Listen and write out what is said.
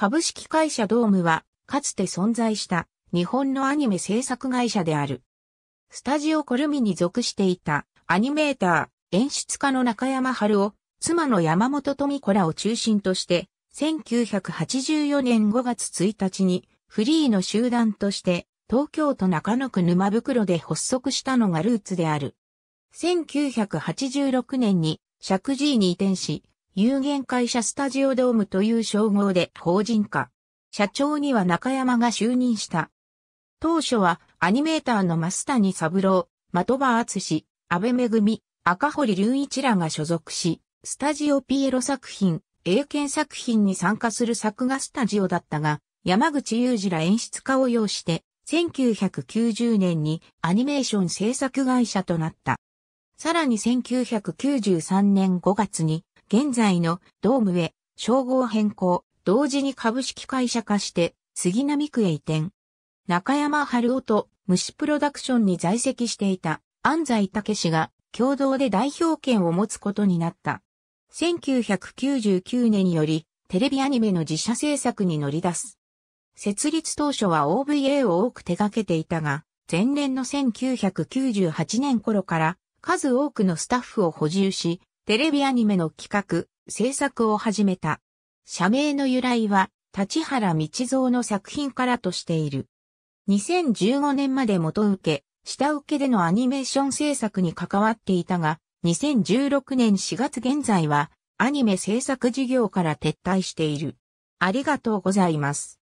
株式会社ドームは、かつて存在した日本のアニメ制作会社である。スタジオコルミに属していたアニメーター、演出家の中山春夫、妻の山本富子らを中心として、1984年5月1日にフリーの集団として東京都中野区沼袋で発足したのがルーツである。1986年に石神に移転し、有限会社スタジオドームという称号で法人化。社長には中山が就任した。当初はアニメーターの増谷三郎、的場厚志、安部恵、赤堀隆一らが所属し、スタジオピエロ作品、英検作品に参加する作画スタジオだったが、山口雄二ら演出家を要して、1990年にアニメーション制作会社となった。さらに1993年5月に現在のドームへ称号変更、同時に株式会社化して杉並区へ移転。中山春夫と虫プロダクションに在籍していた安西武氏が共同で代表権を持つことになった。1999年よりテレビアニメの自社制作に乗り出す。設立当初は OVA を多く手掛けていたが、前年の1998年頃から数多くのスタッフを補充し、テレビアニメの企画、制作を始めた。社名の由来は、立原道造の作品からとしている。2015年まで元受け、下請けでのアニメーション制作に関わっていたが、2016年4月現在は、アニメ制作事業から撤退している。ありがとうございます。